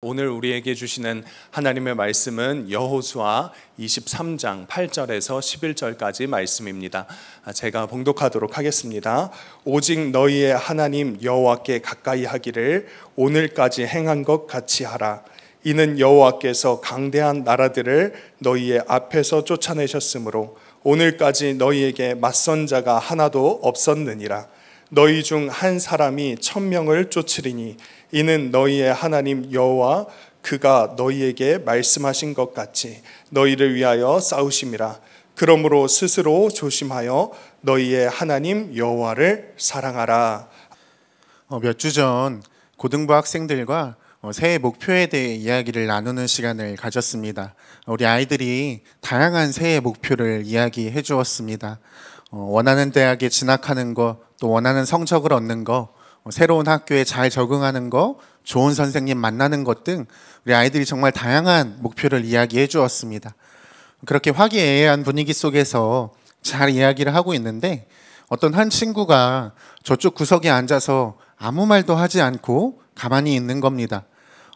오늘 우리에게 주시는 하나님의 말씀은 여호수아 23장 8절에서 11절까지 말씀입니다. 아, 제가 봉독하도록 하겠습니다. 오직 너희의 하나님 여호와께 가까이 하기를 오늘까지 행한 것 같이 하라. 이는 여호와께서 강대한 나라들을 너희의 앞에서 쫓아내셨으므로 오늘까지 너희에게 맞선 자가 하나도 없었느니라. 너희 중 한 사람이 천명을 쫓으리니 이는 너희의 하나님 여호와 그가 너희에게 말씀하신 것 같이 너희를 위하여 싸우심이라 그러므로 스스로 조심하여 너희의 하나님 여호와를 사랑하라. 어, 몇주 전 고등부 학생들과 어, 새해 목표에 대해 이야기를 나누는 시간을 가졌습니다. 우리 아이들이 다양한 새해 목표를 이야기해 주었습니다. 어, 원하는 대학에 진학하는 것, 또 원하는 성적을 얻는 것, 뭐 새로운 학교에 잘 적응하는 거, 좋은 선생님 만나는 것 등 우리 아이들이 정말 다양한 목표를 이야기해 주었습니다. 그렇게 화기애애한 분위기 속에서 잘 이야기를 하고 있는데 어떤 한 친구가 저쪽 구석에 앉아서 아무 말도 하지 않고 가만히 있는 겁니다.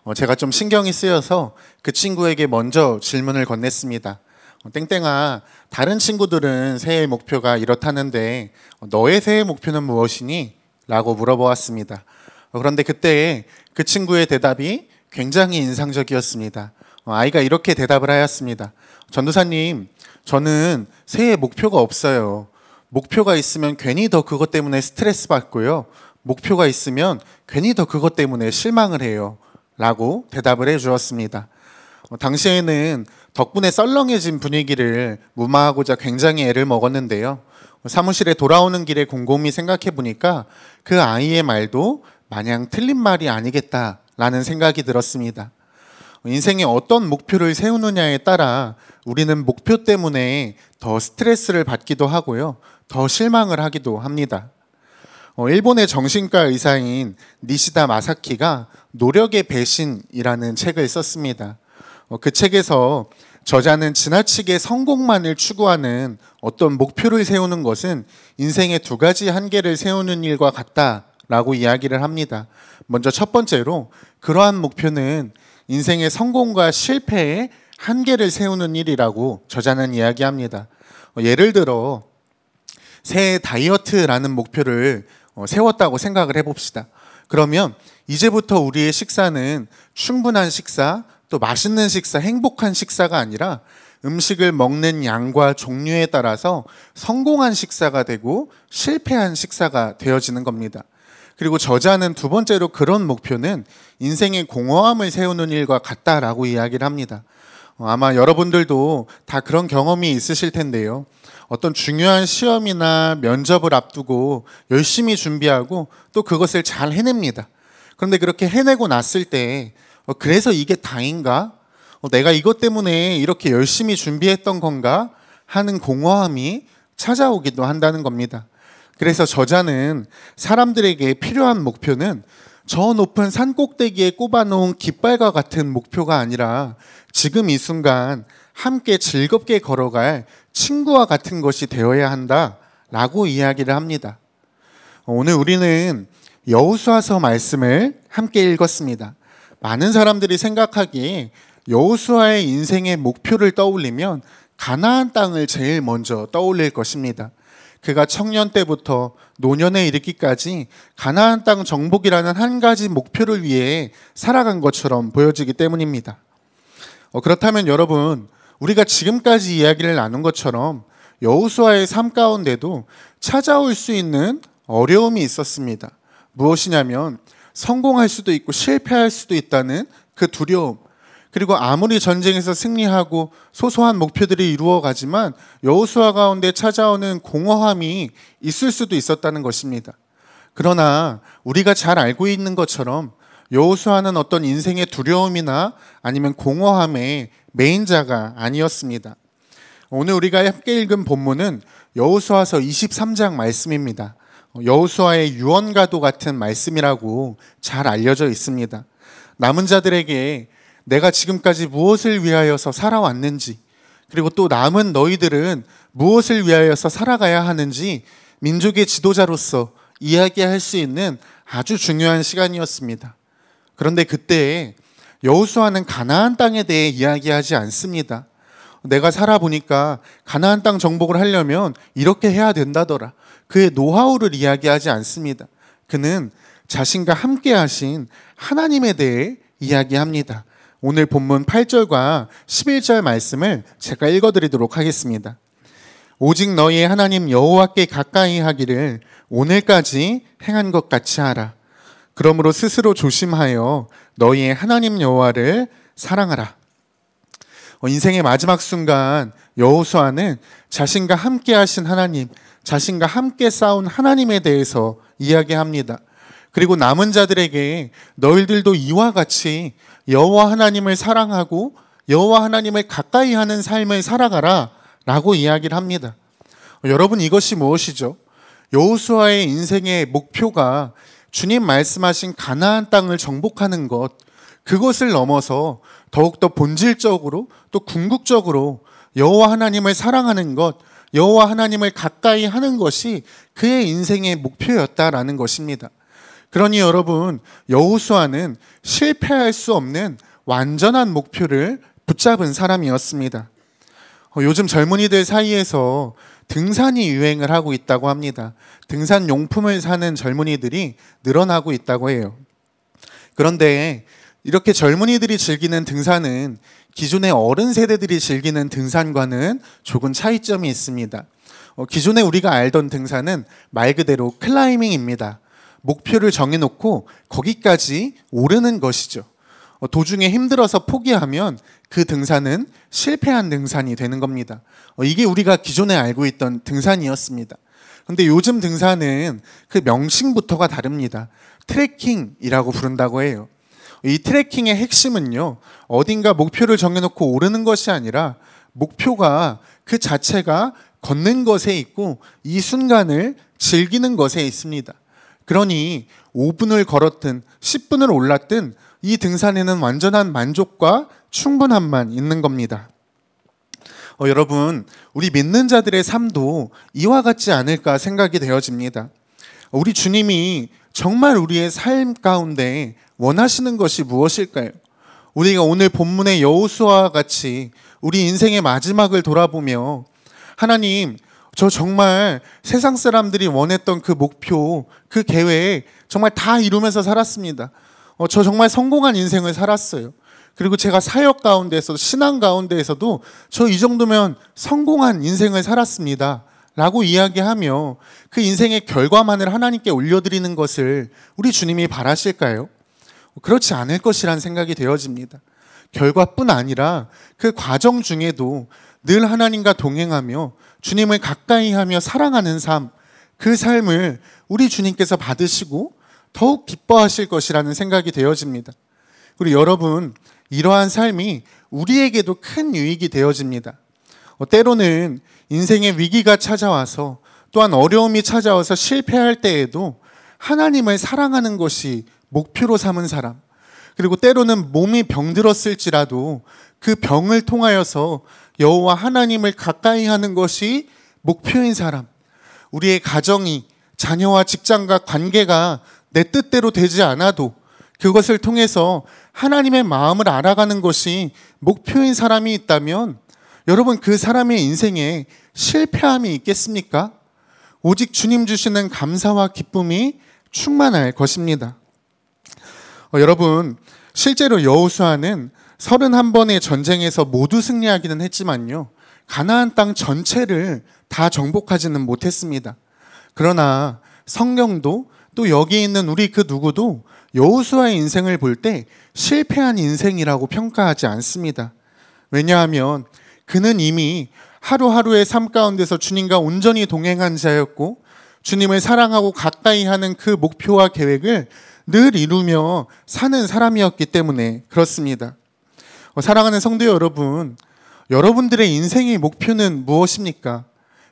어, 제가 좀 신경이 쓰여서 그 친구에게 먼저 질문을 건넸습니다. 어, 땡땡아, 다른 친구들은 새해 목표가 이렇다는데 어, 너의 새해 목표는 무엇이니? 라고 물어보았습니다. 그런데 그때 그 친구의 대답이 굉장히 인상적이었습니다. 어, 아이가 이렇게 대답을 하였습니다. 전도사님, 저는 새해 목표가 없어요. 목표가 있으면 괜히 더 그것 때문에 스트레스 받고요. 목표가 있으면 괜히 더 그것 때문에 실망을 해요. 라고 대답을 해 주었습니다. 어, 당시에는 덕분에 썰렁해진 분위기를 무마하고자 굉장히 애를 먹었는데요. 사무실에 돌아오는 길에 곰곰이 생각해 보니까 그 아이의 말도 마냥 틀린 말이 아니겠다라는 생각이 들었습니다. 인생에 어떤 목표를 세우느냐에 따라 우리는 목표 때문에 더 스트레스를 받기도 하고요. 더 실망을 하기도 합니다. 어, 일본의 정신과 의사인 니시다 마사키가 노력의 배신이라는 책을 썼습니다. 어, 그 책에서 저자는 지나치게 성공만을 추구하는 어떤 목표를 세우는 것은 인생의 두 가지 한계를 세우는 일과 같다라고 이야기를 합니다. 먼저 첫 번째로 그러한 목표는 인생의 성공과 실패의 한계를 세우는 일이라고 저자는 이야기합니다. 어, 예를 들어 새해 다이어트라는 목표를 어, 세웠다고 생각을 해봅시다. 그러면 이제부터 우리의 식사는 충분한 식사, 또 맛있는 식사, 행복한 식사가 아니라 음식을 먹는 양과 종류에 따라서 성공한 식사가 되고 실패한 식사가 되어지는 겁니다. 그리고 저자는 두 번째로 그런 목표는 인생의 공허함을 세우는 일과 같다라고 이야기를 합니다. 어, 아마 여러분들도 다 그런 경험이 있으실 텐데요. 어떤 중요한 시험이나 면접을 앞두고 열심히 준비하고 또 그것을 잘 해냅니다. 그런데 그렇게 해내고 났을 때 어, 그래서 이게 다인가? 어, 내가 이것 때문에 이렇게 열심히 준비했던 건가? 하는 공허함이 찾아오기도 한다는 겁니다. 그래서 저자는 사람들에게 필요한 목표는 저 높은 산 꼭대기에 꼽아놓은 깃발과 같은 목표가 아니라 지금 이 순간 함께 즐겁게 걸어갈 친구와 같은 것이 되어야 한다 라고 이야기를 합니다. 오늘 우리는 여우수와서 말씀을 함께 읽었습니다. 많은 사람들이 생각하기에 여호수아의 인생의 목표를 떠올리면 가나안 땅을 제일 먼저 떠올릴 것입니다. 그가 청년 때부터 노년에 이르기까지 가나안 땅 정복이라는 한 가지 목표를 위해 살아간 것처럼 보여지기 때문입니다. 어, 그렇다면 여러분, 우리가 지금까지 이야기를 나눈 것처럼 여우수아의 삶 가운데도 찾아올 수 있는 어려움이 있었습니다. 무엇이냐면 성공할 수도 있고 실패할 수도 있다는 그 두려움. 그리고 아무리 전쟁에서 승리하고 소소한 목표들이 이루어가지만 여호수아 가운데 찾아오는 공허함이 있을 수도 있었다는 것입니다. 그러나 우리가 잘 알고 있는 것처럼 여호수아는 어떤 인생의 두려움이나 아니면 공허함의 메인자가 아니었습니다. 오늘 우리가 함께 읽은 본문은 여호수아서 23장 말씀입니다. 여우수와의 유언과도 같은 말씀이라고 잘 알려져 있습니다. 남은 자들에게 내가 지금까지 무엇을 위하여서 살아왔는지 그리고 또 남은 너희들은 무엇을 위하여서 살아가야 하는지 민족의 지도자로서 이야기할 수 있는 아주 중요한 시간이었습니다. 그런데 그때 여호수아는 가나안 땅에 대해 이야기하지 않습니다. 내가 살아보니까 가나안 땅 정복을 하려면 이렇게 해야 된다더라. 그의 노하우를 이야기하지 않습니다. 그는 자신과 함께 하신 하나님에 대해 이야기합니다. 오늘 본문 8절과 11절 말씀을 제가 읽어 드리도록 하겠습니다. 오직 너희의 하나님 여호와께 가까이 하기를 오늘까지 행한 것 같이 하라. 그러므로 스스로 조심하여 너희의 하나님 여호와를 사랑하라. 어, 인생의 마지막 순간 여호수아는 자신과 함께 하신 하나님, 자신과 함께 싸운 하나님에 대해서 이야기합니다. 그리고 남은 자들에게 너희들도 이와 같이 여호와 하나님을 사랑하고 여호와 하나님을 가까이 하는 삶을 살아가라라고 이야기를 합니다. 여러분 이것이 무엇이죠? 여호수아의 인생의 목표가 주님 말씀하신 가나안 땅을 정복하는 것 그것을 넘어서 더욱더 본질적으로 또 궁극적으로 여호와 하나님을 사랑하는 것 여호와 하나님을 가까이 하는 것이 그의 인생의 목표였다라는 것입니다. 그러니 여러분 여호수아는 실패할 수 없는 완전한 목표를 붙잡은 사람이었습니다. 어, 요즘 젊은이들 사이에서 등산이 유행을 하고 있다고 합니다. 등산 용품을 사는 젊은이들이 늘어나고 있다고 해요. 그런데 이렇게 젊은이들이 즐기는 등산은 기존의 어른 세대들이 즐기는 등산과는 조금 차이점이 있습니다. 어, 기존에 우리가 알던 등산은 말 그대로 클라이밍입니다. 목표를 정해놓고 거기까지 오르는 것이죠. 어, 도중에 힘들어서 포기하면 그 등산은 실패한 등산이 되는 겁니다. 어, 이게 우리가 기존에 알고 있던 등산이었습니다. 근데 요즘 등산은 그 명칭부터가 다릅니다. 트레킹이라고 부른다고 해요. 이 트래킹의 핵심은요, 어딘가 목표를 정해놓고 오르는 것이 아니라 목표가 그 자체가 걷는 것에 있고 이 순간을 즐기는 것에 있습니다. 그러니 5분을 걸었든 10분을 올랐든 이 등산에는 완전한 만족과 충분함만 있는 겁니다. 어, 여러분, 우리 믿는 자들의 삶도 이와 같지 않을까 생각이 되어집니다. 우리 주님이 정말 우리의 삶 가운데 원하시는 것이 무엇일까요? 우리가 오늘 본문의 여우수와 같이 우리 인생의 마지막을 돌아보며 하나님, 저 정말 세상 사람들이 원했던 그 목표, 그 계획 정말 다 이루면서 살았습니다. 어, 저 정말 성공한 인생을 살았어요. 그리고 제가 사역 가운데에서 신앙 가운데에서도 저 이 정도면 성공한 인생을 살았습니다. 라고 이야기하며 그 인생의 결과만을 하나님께 올려드리는 것을 우리 주님이 바라실까요? 그렇지 않을 것이란 생각이 되어집니다. 결과뿐 아니라 그 과정 중에도 늘 하나님과 동행하며 주님을 가까이 하며 사랑하는 삶, 그 삶을 우리 주님께서 받으시고 더욱 기뻐하실 것이라는 생각이 되어집니다. 그리고 여러분, 이러한 삶이 우리에게도 큰 유익이 되어집니다. 어, 때로는 인생의 위기가 찾아와서 또한 어려움이 찾아와서 실패할 때에도 하나님을 사랑하는 것이 목표로 삼은 사람, 그리고 때로는 몸이 병들었을지라도 그 병을 통하여서 여호와 하나님을 가까이 하는 것이 목표인 사람, 우리의 가정이 자녀와 직장과 관계가 내 뜻대로 되지 않아도 그것을 통해서 하나님의 마음을 알아가는 것이 목표인 사람이 있다면 여러분 그 사람의 인생에 실패함이 있겠습니까? 오직 주님 주시는 감사와 기쁨이 충만할 것입니다. 어, 여러분 실제로 여호수아는 31번의 전쟁에서 모두 승리하기는 했지만요. 가나안 땅 전체를 다 정복하지는 못했습니다. 그러나 성경도 또 여기 있는 우리 그 누구도 여호수아의 인생을 볼 때 실패한 인생이라고 평가하지 않습니다. 왜냐하면 그는 이미 하루하루의 삶 가운데서 주님과 온전히 동행한 자였고 주님을 사랑하고 가까이 하는 그 목표와 계획을 늘 이루며 사는 사람이었기 때문에 그렇습니다. 어, 사랑하는 성도 여러분, 여러분들의 인생의 목표는 무엇입니까?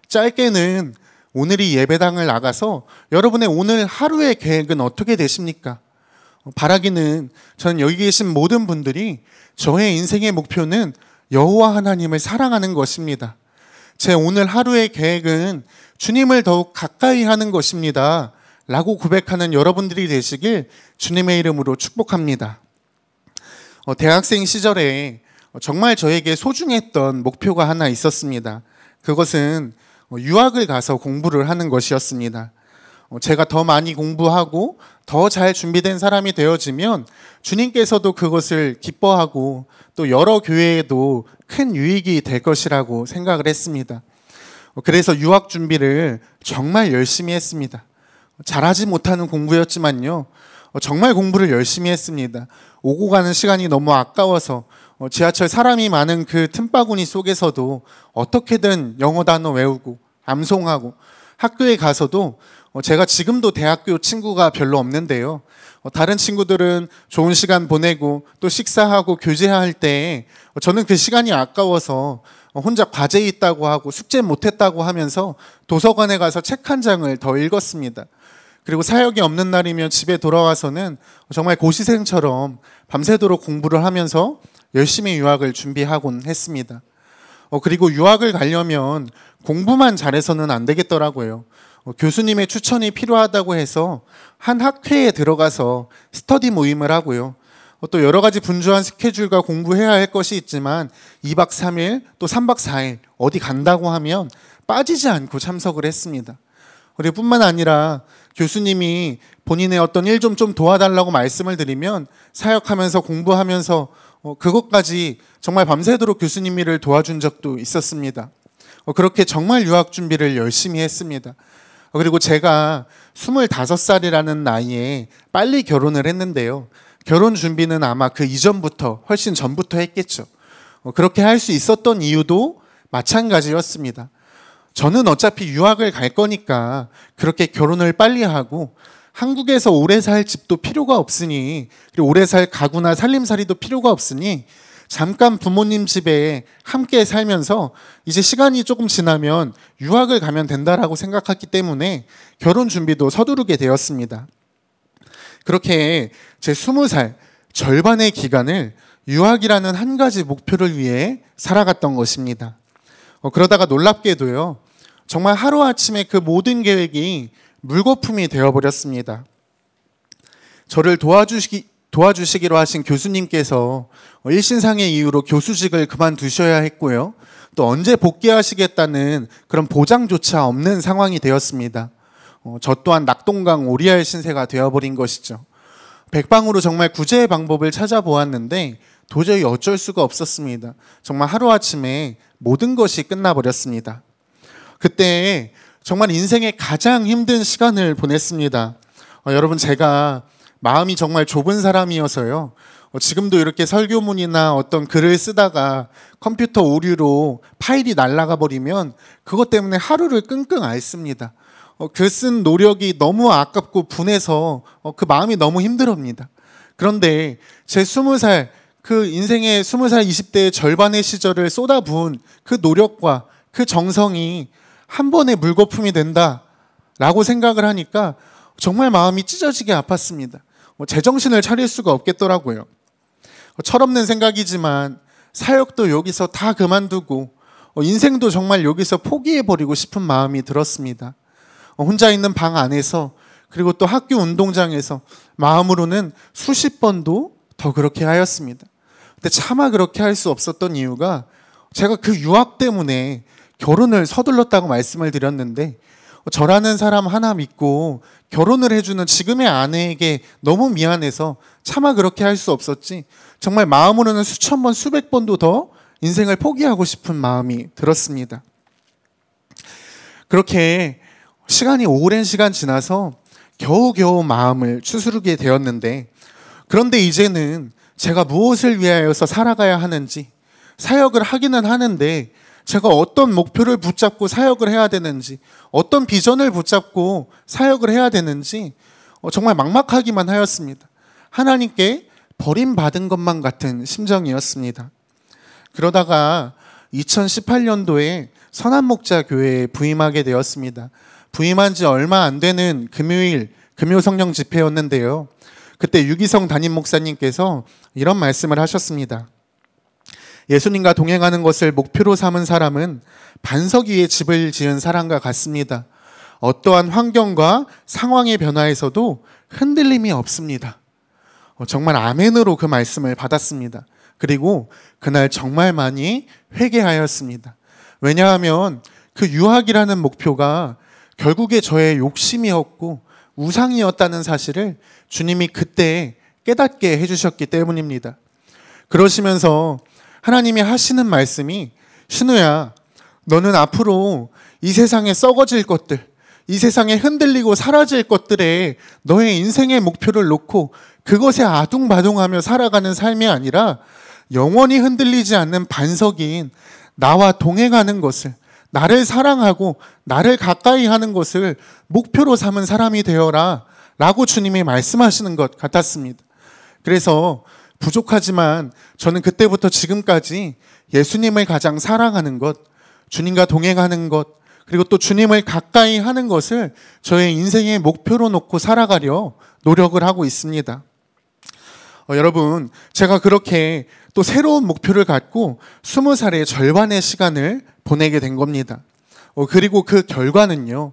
짧게는 오늘이 예배당을 나가서 여러분의 오늘 하루의 계획은 어떻게 되십니까? 어, 바라기는 저는 여기 계신 모든 분들이 저의 인생의 목표는 여호와 하나님을 사랑하는 것입니다. 제 오늘 하루의 계획은 주님을 더욱 가까이 하는 것입니다. 라고 고백하는 여러분들이 되시길 주님의 이름으로 축복합니다. 어, 대학생 시절에 정말 저에게 소중했던 목표가 하나 있었습니다. 그것은 어, 유학을 가서 공부를 하는 것이었습니다. 어, 제가 더 많이 공부하고 더 잘 준비된 사람이 되어지면 주님께서도 그것을 기뻐하고 또 여러 교회에도 큰 유익이 될 것이라고 생각을 했습니다. 어, 그래서 유학 준비를 정말 열심히 했습니다. 어, 잘하지 못하는 공부였지만요. 정말 공부를 열심히 했습니다. 오고 가는 시간이 너무 아까워서 지하철 사람이 많은 그 틈바구니 속에서도 어떻게든 영어 단어 외우고 암송하고 학교에 가서도 어, 제가 지금도 대학교 친구가 별로 없는데요. 어, 다른 친구들은 좋은 시간 보내고 또 식사하고 교제할 때 어, 저는 그 시간이 아까워서 혼자 과제 있다고 하고 숙제 못했다고 하면서 도서관에 가서 책 한 장을 더 읽었습니다. 그리고 사역이 없는 날이면 집에 돌아와서는 정말 고시생처럼 밤새도록 공부를 하면서 열심히 유학을 준비하곤 했습니다. 그리고 유학을 가려면 공부만 잘해서는 안 되겠더라고요. 뭐 교수님의 추천이 필요하다고 해서 한 학회에 들어가서 스터디 모임을 하고요. 어, 또 여러 가지 분주한 스케줄과 공부해야 할 것이 있지만 2박 3일 또 3박 4일 어디 간다고 하면 빠지지 않고 참석을 했습니다. 그리고 뿐만 아니라 교수님이 본인의 어떤 일 좀 좀 도와달라고 말씀을 드리면 사역하면서 공부하면서 어, 그것까지 정말 밤새도록 교수님 일을 도와준 적도 있었습니다. 어, 그렇게 정말 유학 준비를 열심히 했습니다. 그리고 제가 25살이라는 나이에 빨리 결혼을 했는데요. 결혼 준비는 아마 그 이전부터 훨씬 전부터 했겠죠. 어, 그렇게 할 수 있었던 이유도 마찬가지였습니다. 저는 어차피 유학을 갈 거니까 그렇게 결혼을 빨리 하고 한국에서 오래 살 집도 필요가 없으니 그리고 오래 살 가구나 살림살이도 필요가 없으니 잠깐 부모님 집에 함께 살면서 이제 시간이 조금 지나면 유학을 가면 된다라고 생각했기 때문에 결혼 준비도 서두르게 되었습니다. 그렇게 제 20살 절반의 기간을 유학이라는 한 가지 목표를 위해 살아갔던 것입니다. 어, 그러다가 놀랍게도요, 정말 하루아침에 그 모든 계획이 물거품이 되어버렸습니다. 저를 도와주시기, 도와주시기로 하신 교수님께서 일신상의 이유로 교수직을 그만두셔야 했고요. 또 언제 복귀하시겠다는 그런 보장조차 없는 상황이 되었습니다. 어, 저 또한 낙동강 오리알 신세가 되어버린 것이죠. 백방으로 정말 구제의 방법을 찾아보았는데 도저히 어쩔 수가 없었습니다. 정말 하루아침에 모든 것이 끝나버렸습니다. 그때 정말 인생의 가장 힘든 시간을 보냈습니다. 어, 여러분 제가 마음이 정말 좁은 사람이어서요. 어, 지금도 이렇게 설교문이나 어떤 글을 쓰다가 컴퓨터 오류로 파일이 날라가 버리면 그것 때문에 하루를 끙끙 앓습니다. 어, 그쓴 노력이 너무 아깝고 분해서 어, 그 마음이 너무 힘들합니다. 어 그런데 제 스무 살그 인생의 스무 살 이십 대의 절반의 시절을 쏟아부은 그 노력과 그 정성이 한번에 물거품이 된다라고 생각을 하니까 정말 마음이 찢어지게 아팠습니다. 뭐 제정신을 차릴 수가 없겠더라고요. 철없는 생각이지만 사역도 여기서 다 그만두고 어, 인생도 정말 여기서 포기해버리고 싶은 마음이 들었습니다. 어, 혼자 있는 방 안에서 그리고 또 학교 운동장에서 마음으로는 수십 번도 더 그렇게 하였습니다. 근데 차마 그렇게 할 수 없었던 이유가 제가 그 유학 때문에 결혼을 서둘렀다고 말씀을 드렸는데 저라는 사람 하나 믿고 결혼을 해주는 지금의 아내에게 너무 미안해서 차마 그렇게 할 수 없었지. 정말 마음으로는 수천 번, 수백 번도 더 인생을 포기하고 싶은 마음이 들었습니다. 그렇게 시간이 오랜 시간 지나서 겨우겨우 마음을 추스르게 되었는데 그런데 이제는 제가 무엇을 위하여서 살아가야 하는지 사역을 하기는 하는데 제가 어떤 목표를 붙잡고 사역을 해야 되는지, 어떤 비전을 붙잡고 사역을 해야 되는지 어, 정말 막막하기만 하였습니다. 하나님께 버림받은 것만 같은 심정이었습니다. 그러다가 2018년도에 선한 목자 교회에 부임하게 되었습니다. 부임한 지 얼마 안 되는 금요일 금요 성령 집회였는데요. 그때 유기성 담임 목사님께서 이런 말씀을 하셨습니다. 예수님과 동행하는 것을 목표로 삼은 사람은 반석 위에 집을 지은 사람과 같습니다. 어떠한 환경과 상황의 변화에서도 흔들림이 없습니다. 어, 정말 아멘으로 그 말씀을 받았습니다. 그리고 그날 정말 많이 회개하였습니다. 왜냐하면 그 유학이라는 목표가 결국에 저의 욕심이었고 우상이었다는 사실을 주님이 그때 깨닫게 해주셨기 때문입니다. 그러시면서 하나님이 하시는 말씀이 신우야, 너는 앞으로 이 세상에 썩어질 것들, 이 세상에 흔들리고 사라질 것들에 너의 인생의 목표를 놓고 그것에 아둥바둥하며 살아가는 삶이 아니라 영원히 흔들리지 않는 반석인 나와 동행하는 것을 나를 사랑하고 나를 가까이 하는 것을 목표로 삼은 사람이 되어라 라고 주님이 말씀하시는 것 같았습니다. 그래서 부족하지만 저는 그때부터 지금까지 예수님을 가장 사랑하는 것, 주님과 동행하는 것, 그리고 또 주님을 가까이 하는 것을 저의 인생의 목표로 놓고 살아가려 노력을 하고 있습니다. 어, 여러분, 제가 그렇게 또 새로운 목표를 갖고 스무 살의 절반의 시간을 보내게 된 겁니다. 어, 그리고 그 결과는요,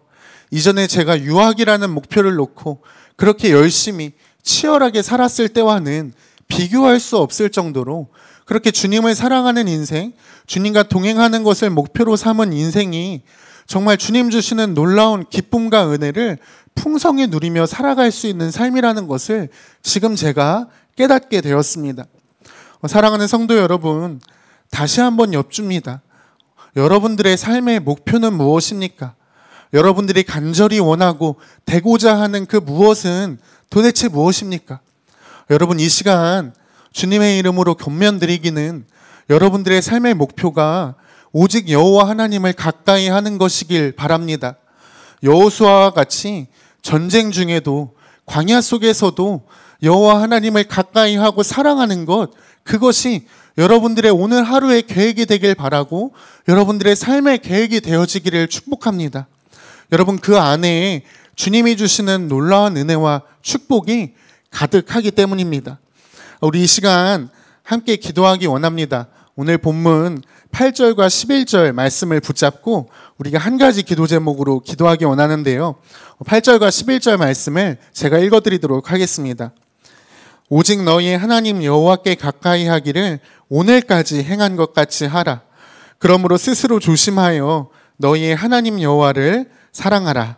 이전에 제가 유학이라는 목표를 놓고 그렇게 열심히 치열하게 살았을 때와는 비교할 수 없을 정도로 그렇게 주님을 사랑하는 인생, 주님과 동행하는 것을 목표로 삼은 인생이 정말 주님 주시는 놀라운 기쁨과 은혜를 풍성히 누리며 살아갈 수 있는 삶이라는 것을 지금 제가 깨닫게 되었습니다. 사랑하는 성도 여러분, 다시 한번 엽줍니다. 여러분들의 삶의 목표는 무엇입니까? 여러분들이 간절히 원하고 되고자 하는 그 무엇은 도대체 무엇입니까? 여러분 이 시간 주님의 이름으로 겸면드리기는 여러분들의 삶의 목표가 오직 여호와 하나님을 가까이 하는 것이길 바랍니다. 여호수아와 같이 전쟁 중에도 광야 속에서도 여호와 하나님을 가까이 하고 사랑하는 것 그것이 여러분들의 오늘 하루의 계획이 되길 바라고 여러분들의 삶의 계획이 되어지기를 축복합니다. 여러분 그 안에 주님이 주시는 놀라운 은혜와 축복이 가득하기 때문입니다. 우리 이 시간 함께 기도하기 원합니다. 오늘 본문 8절과 11절 말씀을 붙잡고 우리가 한 가지 기도 제목으로 기도하기 원하는데요. 8절과 11절 말씀을 제가 읽어드리도록 하겠습니다. 오직 너희의 하나님 여호와께 가까이 하기를 오늘까지 행한 것 같이 하라. 그러므로 스스로 조심하여 너희의 하나님 여호와를 사랑하라.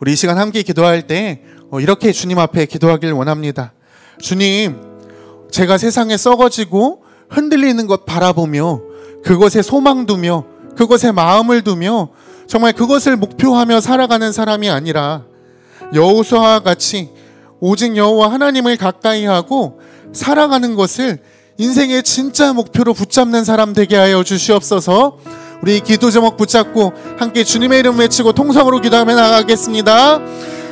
우리 이 시간 함께 기도할 때 어, 이렇게 주님 앞에 기도하길 원합니다. 주님, 제가 세상에 썩어지고 흔들리는 것 바라보며 그것에 소망 두며 그것에 마음을 두며 정말 그것을 목표하며 살아가는 사람이 아니라 여호수아와 같이 오직 여호와 하나님을 가까이 하고 살아가는 것을 인생의 진짜 목표로 붙잡는 사람 되게 하여 주시옵소서. 우리 기도 제목 붙잡고 함께 주님의 이름 외치고 통성으로 기도하며 나가겠습니다.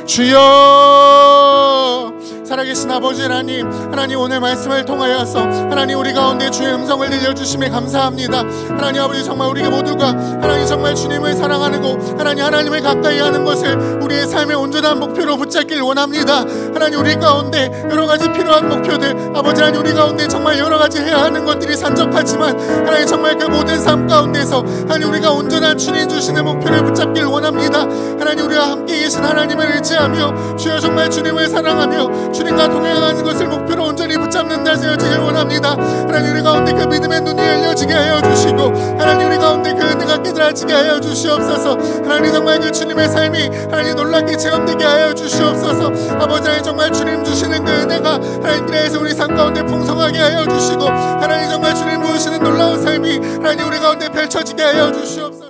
주여 살아계신 아버지 하나님 하나님 오늘 말씀을 통하여서 하나님 우리 가운데 주의 음성을 들려주심에 감사합니다 하나님 아버지 정말 우리가 모두가 하나님 정말 주님을 사랑하고 하나님 하나님을 가까이 하는 것을 우리의 삶의 온전한 목표로 붙잡길 원합니다 하나님 우리 가운데 여러 가지 필요한 목표들 아버지 하나님 우리 가운데 정말 여러 가지 해야 하는 것들이 산적하지만 하나님 정말 그 모든 삶 가운데서 하나님 우리가 온전한 주님 주시는 목표를 붙잡길 원합니다 하나님 우리와 함께 계신 하나님을 의지하며 주여 정말 주님을 사랑하며 주님과 동행하는 것을 목표로 온전히 붙잡는다 되어지길 원합니다 하나님 우리 가운데 그 믿음의 눈이 열려지게 하여 주시고 하나님 우리 가운데 그 은혜가 깨달아지게 하여 주시옵소서 하나님 정말 그 주님의 삶이 하나님 놀랍게 체험되게 하여 주시옵소서 아버지 정말 주님 주시는 그 은혜가 하나님 나라서 우리 삶 가운데 풍성하게 하여 주시고 하나님 정말 주님 부으시는 놀라운 삶이 하나님 우리 가운데 펼쳐지게 하여 주시옵소서